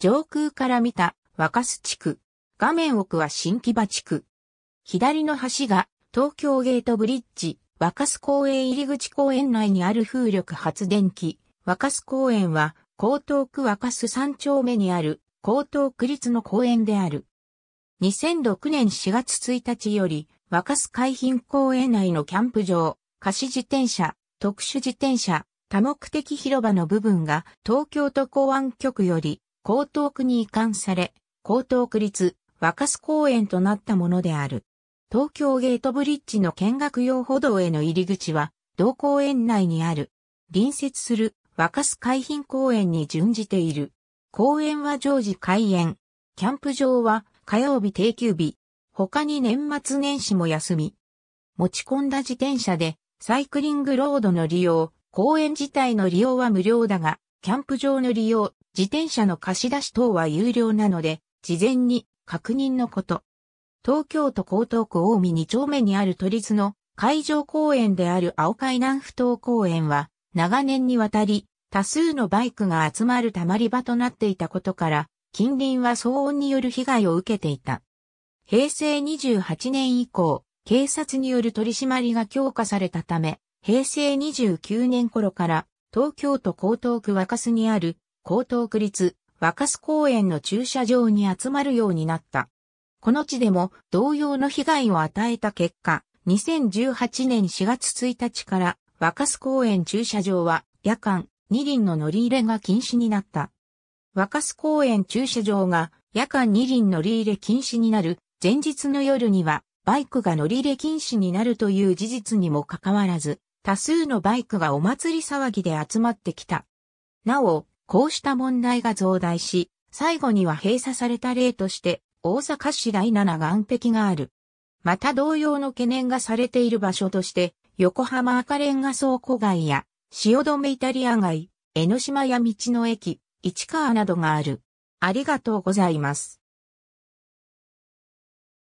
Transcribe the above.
上空から見た若洲地区。画面奥は新木場地区。左の橋が東京ゲートブリッジ、若洲公園入口公園内にある風力発電機。若洲公園は江東区若洲三丁目にある江東区立の公園である。2006年4月1日より若洲海浜公園内のキャンプ場、貸自転車、特殊自転車、多目的広場の部分が東京都公安局より江東区に移管され、江東区立若洲公園となったものである。東京ゲートブリッジの見学用歩道への入り口は、同公園内にある。隣接する若洲海浜公園に準じている。公園は常時開園。キャンプ場は火曜日定休日。他に年末年始も休み。持ち込んだ自転車でサイクリングロードの利用、公園自体の利用は無料だが、キャンプ場の利用、自転車の貸し出し等は有料なので、事前に確認のこと。東京都江東区大見2丁目にある都立の海上公園である青海南不等公園は、長年にわたり、多数のバイクが集まる溜まり場となっていたことから、近隣は騒音による被害を受けていた。平成28年以降、警察による取り締まりが強化されたため、平成29年頃から東京都江東区若洲にある江東区立若洲公園の駐車場に集まるようになった。この地でも同様の被害を与えた結果、2018年4月1日から若洲公園駐車場は夜間2輪の乗り入れが禁止になった。若洲公園駐車場が夜間2輪乗り入れ禁止になる前日の夜にはバイクが乗り入れ禁止になるという事実にもかかわらず、多数のバイクがお祭り騒ぎで集まってきた。なお、こうした問題が増大し、最後には閉鎖された例として、大阪市第7岸壁がある。また同様の懸念がされている場所として、横浜赤レンガ倉庫街や、汐留イタリア街、江ノ島や道の駅、市川などがある。ありがとうございます。